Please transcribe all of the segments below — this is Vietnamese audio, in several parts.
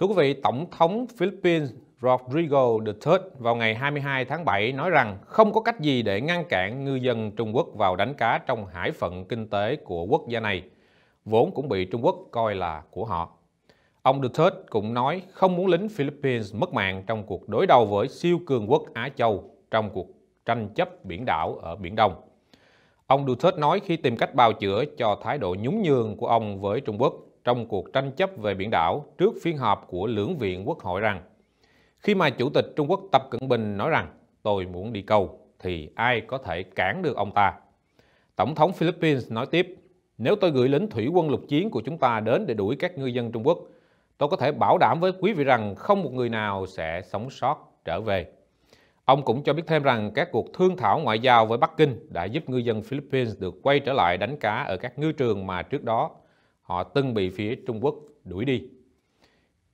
Thưa quý vị, Tổng thống Philippines Rodrigo Duterte vào ngày 22 tháng 7 nói rằng không có cách gì để ngăn cản ngư dân Trung Quốc vào đánh cá trong hải phận kinh tế của quốc gia này, vốn cũng bị Trung Quốc coi là của họ. Ông Duterte cũng nói không muốn lính Philippines mất mạng trong cuộc đối đầu với siêu cường quốc Á Châu trong cuộc tranh chấp biển đảo ở Biển Đông. Ông Duterte nói khi tìm cách bào chữa cho thái độ nhún nhường của ông với Trung Quốc trong cuộc tranh chấp về biển đảo trước phiên họp của lưỡng viện quốc hội rằng khi mà Chủ tịch Trung Quốc Tập Cận Bình nói rằng tôi muốn đi câu thì ai có thể cản được ông ta. Tổng thống Philippines nói tiếp, nếu tôi gửi lính thủy quân lục chiến của chúng ta đến để đuổi các ngư dân Trung Quốc, tôi có thể bảo đảm với quý vị rằng không một người nào sẽ sống sót trở về. Ông cũng cho biết thêm rằng các cuộc thương thảo ngoại giao với Bắc Kinh đã giúp ngư dân Philippines được quay trở lại đánh cá ở các ngư trường mà trước đó họ từng bị phía Trung Quốc đuổi đi.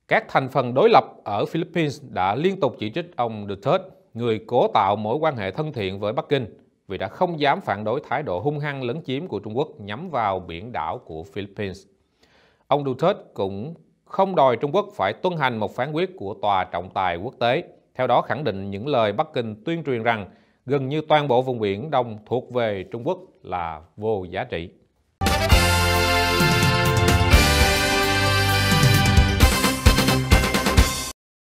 Các thành phần đối lập ở Philippines đã liên tục chỉ trích ông Duterte, người cố tạo mối quan hệ thân thiện với Bắc Kinh, vì đã không dám phản đối thái độ hung hăng lấn chiếm của Trung Quốc nhắm vào biển đảo của Philippines. Ông Duterte cũng không đòi Trung Quốc phải tuân hành một phán quyết của Tòa trọng tài quốc tế, theo đó khẳng định những lời Bắc Kinh tuyên truyền rằng gần như toàn bộ vùng biển Đông thuộc về Trung Quốc là vô giá trị.